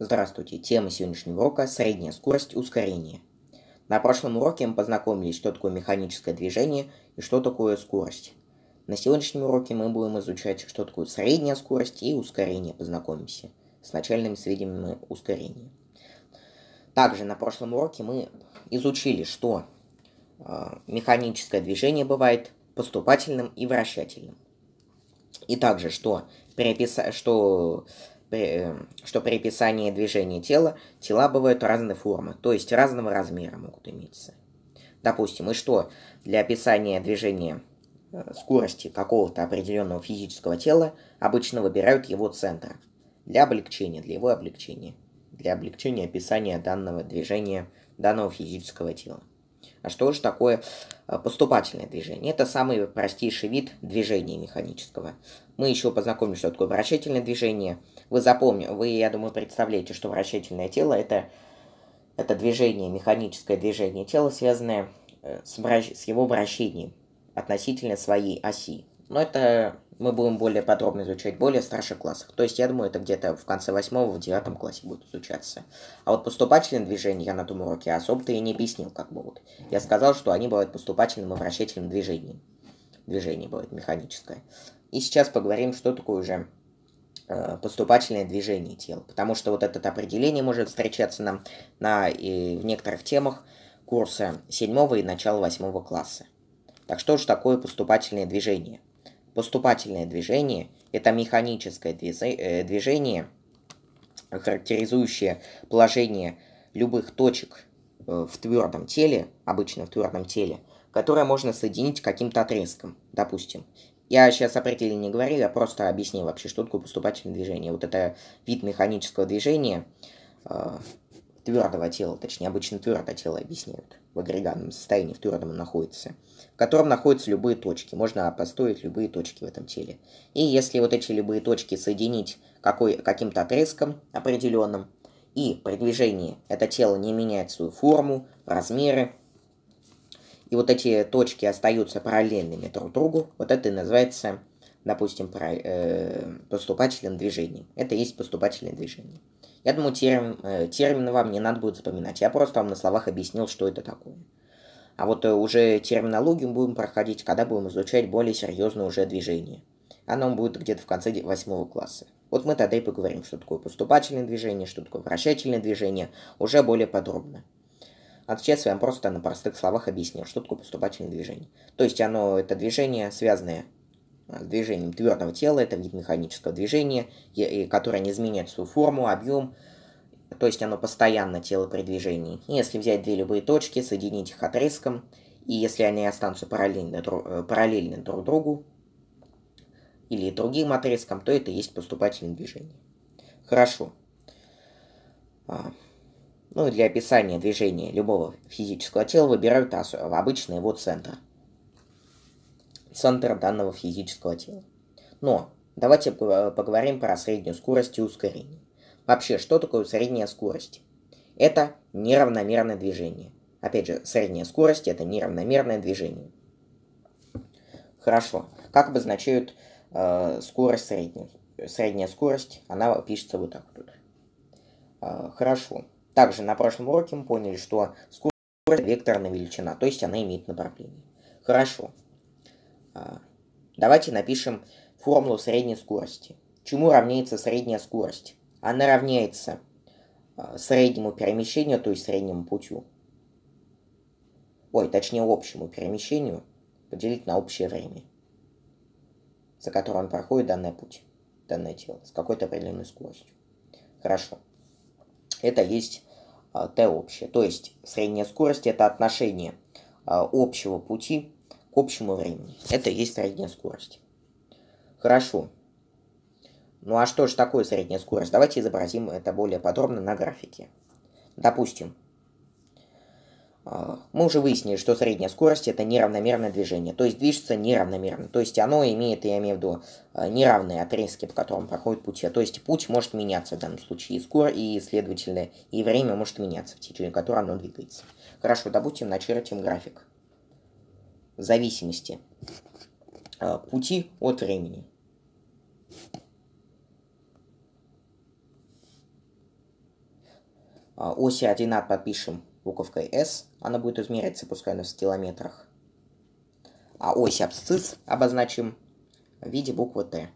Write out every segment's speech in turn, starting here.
Здравствуйте, тема сегодняшнего урока – средняя скорость ускорения. На прошлом уроке мы познакомились, что такое механическое движение и что такое скорость. На сегодняшнем уроке мы будем изучать, что такое средняя скорость и ускорение, познакомимся с начальными сведениями ускорения. Также на прошлом уроке мы изучили, что э, механическое движение бывает поступательным и вращательным. И также, что, перепис... что Э, что при описании движения тела тела бывают разной формы, то есть разного размера могут иметься. Допустим, и что для описания движения э, скорости какого-то определенного физического тела обычно выбирают его центр для облегчения, для его облегчения, для облегчения описания данного движения, данного физического тела. А что же такое э, поступательное движение? Это самый простейший вид движения механического. Мы еще познакомимся, что такое вращательное движение. Вы запомните, вы, я думаю, представляете, что вращательное тело это, это движение, механическое движение тела, связанное э, с, вращ... с его вращением относительно своей оси. Но это мы будем более подробно изучать, более старших классах. То есть, я думаю, это где-то в конце восьмого, в девятом классе будет изучаться. А вот поступательные движения я на том уроке особо-то и не объяснил, как будут. Я сказал, что они бывают поступательным и вращательным движением. Движение бывает механическое. И сейчас поговорим, что такое уже э, поступательное движение тела. Потому что вот это определение может встречаться нам на, и в некоторых темах курса седьмого и начала восьмого класса. Так что же такое поступательное движение? Поступательное движение – это механическое э, движение, характеризующее положение любых точек э, в твердом теле, обычно в твердом теле, которое можно соединить каким-то отрезком, допустим. Я сейчас о не говорил, я просто объяснил вообще, что такое поступательное движение. Вот это вид механического движения, э, твердого тела, точнее, обычно твердое тело объясняют в агрегатном состоянии, в твердом он находится, в котором находятся любые точки. Можно построить любые точки в этом теле. И если вот эти любые точки соединить какой, каким-то отрезком определенным, и при движении это тело не меняет свою форму, размеры, и вот эти точки остаются параллельными друг другу, вот это и называется, допустим, э, поступательным движением. Это и есть поступательное движение. Я думаю, термин, э, термины вам не надо будет запоминать. Я просто вам на словах объяснил, что это такое. А вот э, уже терминологию будем проходить, когда будем изучать более серьезное уже движение. Оно будет где-то в конце восьмого класса. Вот мы тогда и поговорим, что такое поступательное движение, что такое вращательное движение, уже более подробно. А сейчас я вам просто на простых словах объяснил, что такое поступательное движение. То есть оно, это движение, связанное с э, движением твердого тела, это вид механического движения, и которое не изменяет свою форму, объем, то есть оно постоянно тело при движении. И если взять две любые точки, соединить их отрезком, и если они останутся параллельны параллельно, э, параллельны друг другу или другим отрезкам, то это и есть поступательное движение. Хорошо. А, ну и для описания движения любого физического тела выбирают обычный его центр – центр данного физического тела. Но давайте э, поговорим про среднюю скорость и ускорение. Вообще, что такое средняя скорость? Это неравномерное движение. Опять же, средняя скорость это неравномерное движение. Хорошо. Как обозначают э, скорость среднюю? Средняя скорость, она пишется вот так вот. Э, хорошо. Также на прошлом уроке мы поняли, что скорость векторная величина, то есть она имеет направление. Хорошо. А, давайте напишем формулу средней скорости. Чему равняется средняя скорость? Она равняется а, среднему перемещению, то есть среднему путю. Ой, точнее общему перемещению поделить на общее время, за которое он проходит данный путь, данное тело, с какой-то определенной скоростью. Хорошо. Это есть t а, общее. То есть средняя скорость это отношение общего пути общему времени. Это и есть средняя скорость. Хорошо. Ну а что же такое средняя скорость? Давайте изобразим это более подробно на графике. Допустим, а, мы уже выяснили, что средняя скорость это неравномерное движение, то есть движется неравномерно. То есть оно имеет, я имею в виду, а, неравные отрезки, по которым проходит путь. А. То есть путь может меняться в данном случае и скорость и, следовательно, и время может меняться, в течение которого оно двигается. Хорошо, допустим, начертим график зависимости. Э, пути от времени. А, оси ординат подпишем буковкой S. Она будет измеряться, пускай у нас в километрах. А ось абсцисс обозначим в виде буквы Т.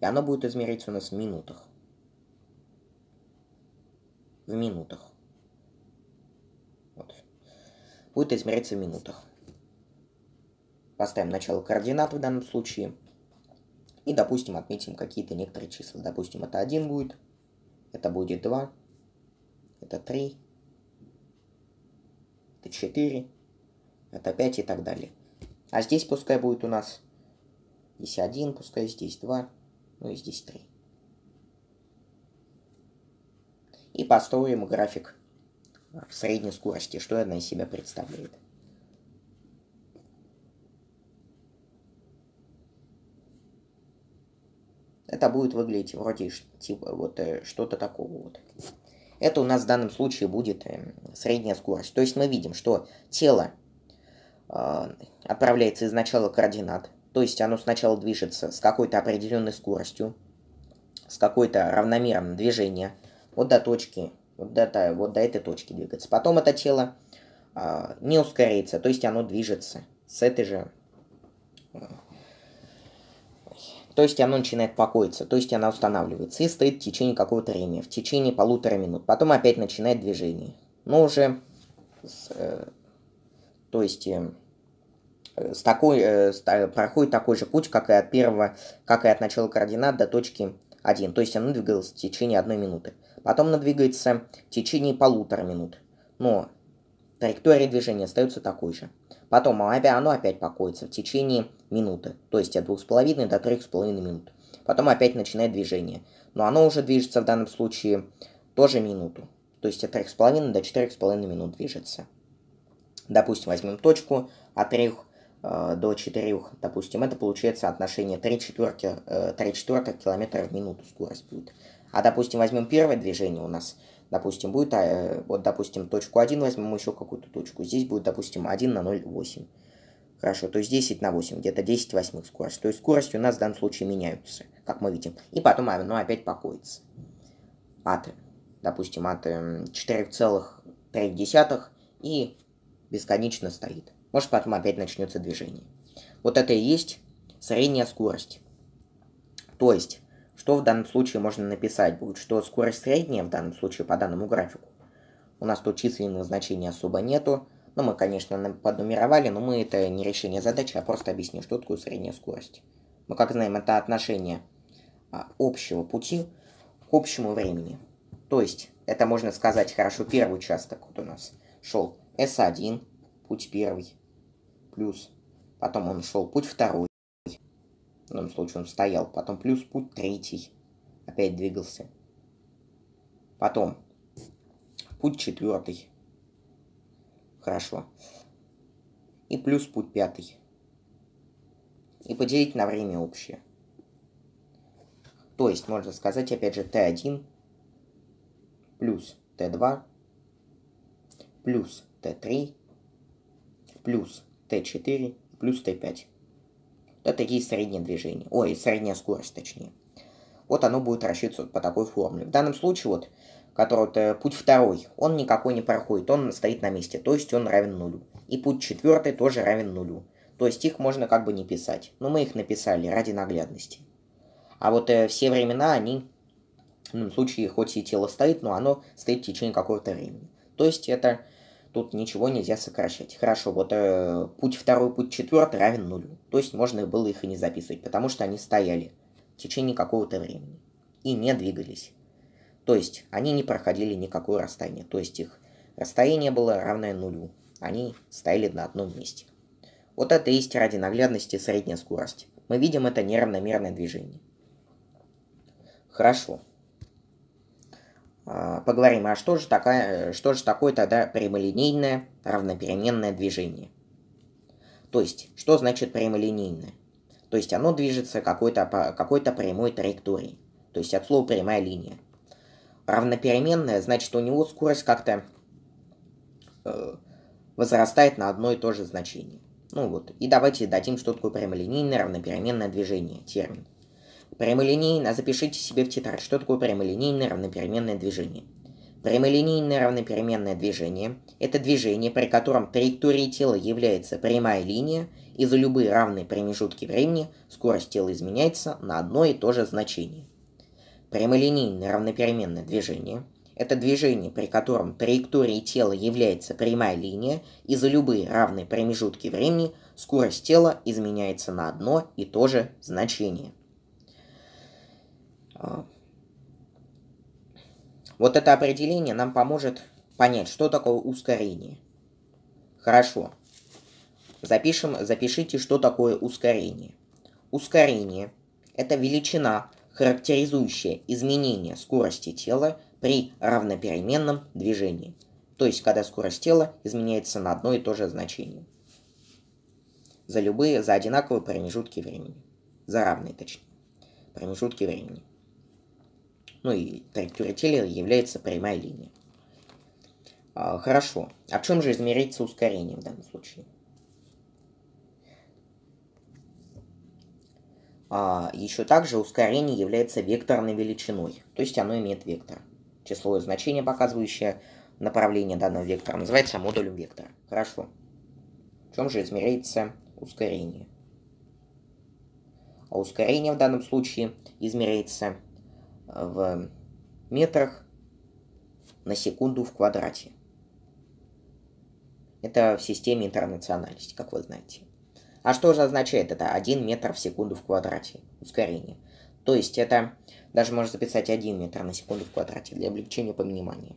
И она будет измеряться у нас в минутах. В минутах. Вот. Будет измеряться в минутах поставим начало координат в данном случае, и, допустим, отметим какие-то некоторые числа. Допустим, это 1 будет, это будет 2, это 3, это 4, это 5 и так далее. А здесь пускай будет у нас здесь 1, пускай здесь 2, ну и здесь 3. И построим график в средней скорости, что она из себя представляет. это будет выглядеть вроде типа вот э, что-то такого вот. Это у нас в данном случае будет эм, средняя скорость. То есть мы видим, что тело э, отправляется из начала координат, то есть оно сначала движется с какой-то определенной скоростью, с какой-то равномерным движением, вот до точки, вот до, вот до этой точки двигается. Потом это тело э, не ускоряется, то есть оно движется с этой же то есть оно начинает покоиться, то есть она устанавливается и стоит в течение какого-то времени, в течение полутора минут. Потом опять начинает движение. Но уже с, э, то есть э, с такой, э, с, э, проходит такой же путь, как и от первого, как и от начала координат до точки 1. То есть оно двигалось в течение одной минуты. Потом надвигается в течение полутора минут. Но Траектория движения остается такой же. Потом а, оно опять покоится в течение минуты, то есть от 2,5 до 3,5 минут. Потом опять начинает движение. Но оно уже движется в данном случае тоже минуту. То есть от 3,5 до 4,5 минут движется. Допустим, возьмем точку от 3 э, до 4. Допустим, это получается отношение 3 четверти, э, 3 четвертых километра в минуту скорость будет. А допустим, возьмем первое движение у нас – Допустим, будет, а, э, вот, допустим, точку 1 возьмем, еще какую-то точку. Здесь будет, допустим, 1 на 0,8. Хорошо, то есть 10 на 8, где-то 10 восьмых скорость. То есть скорости у нас в данном случае меняются, как мы видим. И потом оно а, ну, опять покоится. От, допустим, от 4,3 эм, и бесконечно стоит. Может, потом опять начнется движение. Вот это и есть средняя скорость. То есть что в данном случае можно написать будет? Что скорость средняя в данном случае по данному графику. У нас тут численных значений особо нету. Но ну, мы, конечно, поднумеровали, но мы это не решение задачи, а просто объясню, что такое средняя скорость. Мы как знаем, это отношение а, общего пути к общему времени. То есть, это можно сказать хорошо первый участок вот у нас шел S1, путь первый, плюс. Потом он шел путь второй. В данном случае он стоял, потом плюс путь третий. Опять двигался. Потом путь четвертый. Хорошо. И плюс путь пятый. И поделить на время общее. То есть, можно сказать, опять же, t1 плюс t2 плюс t3 плюс t4 плюс t5. Это и есть среднее движение. Ой, средняя скорость, точнее. Вот оно будет рассчитываться по такой формуле. В данном случае вот, который э, путь второй, он никакой не проходит, он стоит на месте, то есть он равен нулю. И путь четвертый тоже равен нулю. То есть их можно как бы не писать. Но мы их написали ради наглядности. А вот э, все времена, они в данном случае хоть и тело стоит, но оно стоит в течение какого-то времени. То есть это Тут ничего нельзя сокращать. Хорошо, вот э, путь второй, путь четвертый равен нулю. То есть можно было их и не записывать, потому что они стояли в течение какого-то времени и не двигались. То есть они не проходили никакое расстояние. То есть их расстояние было равное нулю. Они стояли на одном месте. Вот это и есть ради наглядности средняя скорость. Мы видим это неравномерное движение. Хорошо. А, поговорим, а что же, такое, э, что же такое тогда прямолинейное равнопеременное движение? То есть, что значит прямолинейное? То есть, оно движется какой-то по какой -то прямой траектории. То есть, от слова прямая линия. Равнопеременное, значит, у него скорость как-то э, возрастает на одно и то же значение. Ну вот, и давайте дадим, что такое прямолинейное равнопеременное движение, термин. Прямолинейно, запишите себе в тетрадь, что такое прямолинейное равнопеременное движение. Прямолинейное равнопеременное движение – это движение, при котором траектория тела является прямая линия, и за любые равные промежутки времени скорость тела изменяется на одно и то же значение. Прямолинейное равнопеременное движение – это движение, при котором траектория тела является прямая линия, и за любые равные промежутки времени скорость тела изменяется на одно и то же значение. А, вот это определение нам поможет понять, что такое ускорение. Хорошо. Запишем, запишите, что такое ускорение. Ускорение – это величина, характеризующая изменение скорости тела при равнопеременном движении. То есть, когда скорость тела изменяется на одно и то же значение. За любые, за одинаковые промежутки времени. За равные, точнее, промежутки времени ну и траектория теле является прямая линия. А, хорошо. А в чем же измеряется ускорение в данном случае? А, еще также ускорение является векторной величиной, то есть оно имеет вектор. Числовое значение, показывающее направление данного вектора, называется модулем вектора. Хорошо. В чем же измеряется ускорение? А ускорение в данном случае измеряется в метрах на секунду в квадрате. Это в системе интернациональности, как вы знаете. А что же означает это 1 метр в секунду в квадрате ускорение? То есть это даже можно записать 1 метр на секунду в квадрате для облегчения понимания.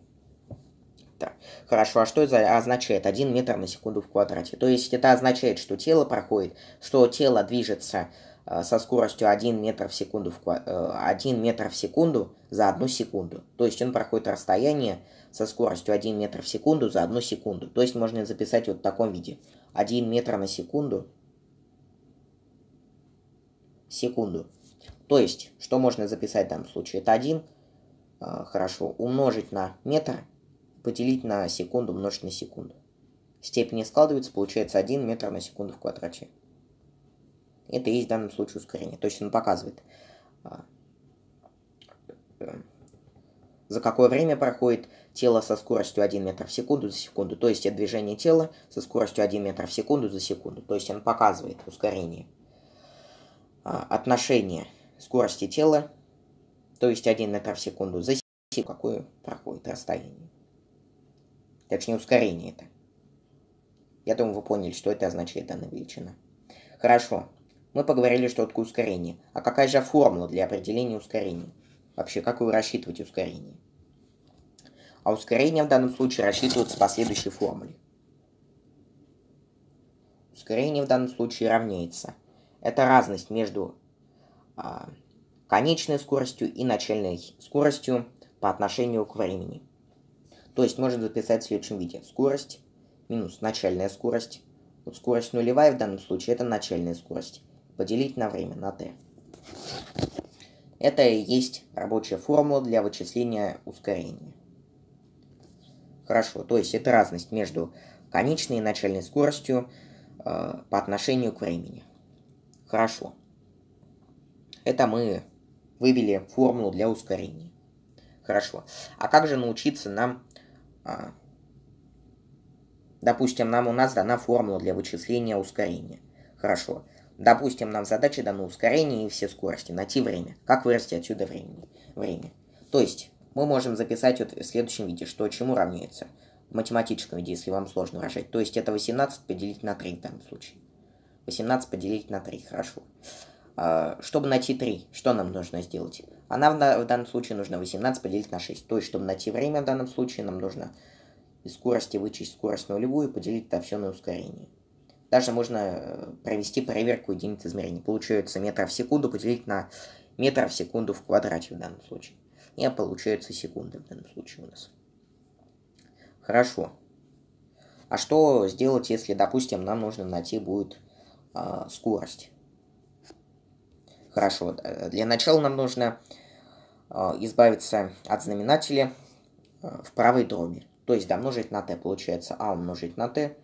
Так. Хорошо, а что это означает 1 метр на секунду в квадрате? То есть это означает, что тело проходит, что тело движется Э, со скоростью 1 метр в секунду, в, 1 э, метр в секунду за 1 секунду. То есть он проходит расстояние со скоростью 1 метр в секунду за 1 секунду. То есть можно записать вот в таком виде. 1 метр на секунду. Секунду. То есть, что можно записать в данном случае? Это 1, э, хорошо, умножить на метр, поделить на секунду, умножить на секунду. Степени складываются, получается 1 метр на секунду в квадрате. Это и есть в данном случае ускорение. То есть он показывает, а, эм, за какое время проходит тело со скоростью 1 метр в секунду за секунду. То есть это движение тела со скоростью 1 метр в секунду за секунду. То есть он показывает ускорение. А, отношение скорости тела, то есть 1 метр в секунду за секунду, какое проходит расстояние. Точнее, ускорение это. Я думаю, вы поняли, что это означает данная величина. Хорошо. Мы поговорили, что такое ускорение. А какая же формула для определения ускорения? Вообще, как вы рассчитываете ускорение? А ускорение в данном случае рассчитывается по следующей формуле. Ускорение в данном случае равняется. Это разность между а, конечной скоростью и начальной скоростью по отношению к времени. То есть можно записать в следующем виде. Скорость минус начальная скорость. Вот скорость нулевая в данном случае это начальная скорость поделить на время на t. Это и есть рабочая формула для вычисления ускорения. Хорошо, то есть это разность между конечной и начальной скоростью э, по отношению к времени. Хорошо. Это мы вывели формулу для ускорения. Хорошо. А как же научиться нам... Э, допустим, нам у нас дана формула для вычисления ускорения. Хорошо. Допустим, нам в задаче дано ускорение и все скорости. Найти время. Как выразить отсюда время? время. То есть, мы можем записать вот в следующем виде, что чему равняется. В математическом виде, если вам сложно выражать. То есть, это 18 поделить на 3 в данном случае. 18 поделить на 3, хорошо. А, чтобы найти 3, что нам нужно сделать? А нам в данном случае нужно 18 поделить на 6. То есть, чтобы найти время в данном случае, нам нужно из скорости вычесть скорость нулевую и поделить это все на ускорение. Даже можно э, провести проверку единицы измерения Получается метр в секунду поделить на метр в секунду в квадрате в данном случае. И получается секунды в данном случае у нас. Хорошо. А что сделать, если, допустим, нам нужно найти будет э, скорость? Хорошо. Э, для начала нам нужно э, избавиться от знаменателя э, в правой дроби. То есть домножить на t получается а умножить на t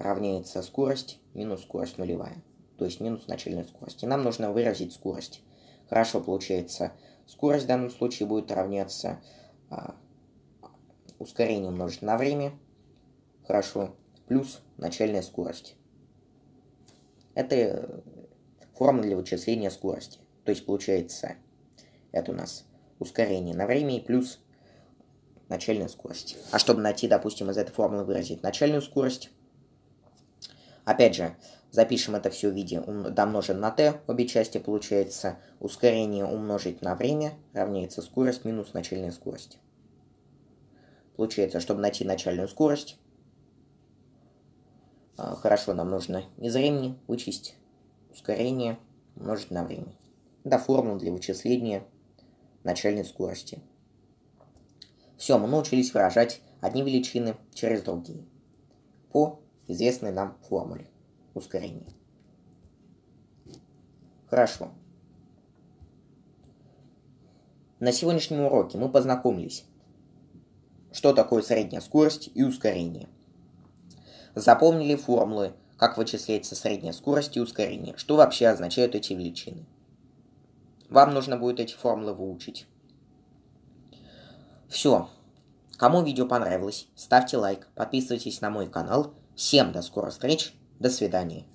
равняется скорость минус скорость нулевая, то есть минус начальная скорость. И нам нужно выразить скорость. Хорошо, получается, скорость в данном случае будет равняться а, ускорению умножить на время, хорошо, плюс начальная скорость. Это э, форма для вычисления скорости. То есть получается, это у нас ускорение на время и плюс начальная скорость. А чтобы найти, допустим, из этой формулы выразить начальную скорость, Опять же, запишем это все в виде домножен на t, обе части получается ускорение умножить на время равняется скорость минус начальная скорость. Получается, чтобы найти начальную скорость, а, хорошо, нам нужно из времени вычесть ускорение умножить на время. Да, формулу для вычисления начальной скорости. Все, мы научились выражать одни величины через другие по известной нам формуле ускорения. Хорошо. На сегодняшнем уроке мы познакомились, что такое средняя скорость и ускорение. Запомнили формулы, как вычисляется средняя скорость и ускорение, что вообще означают эти величины. Вам нужно будет эти формулы выучить. Все. Кому видео понравилось, ставьте лайк, подписывайтесь на мой канал Всем до скорых встреч. До свидания.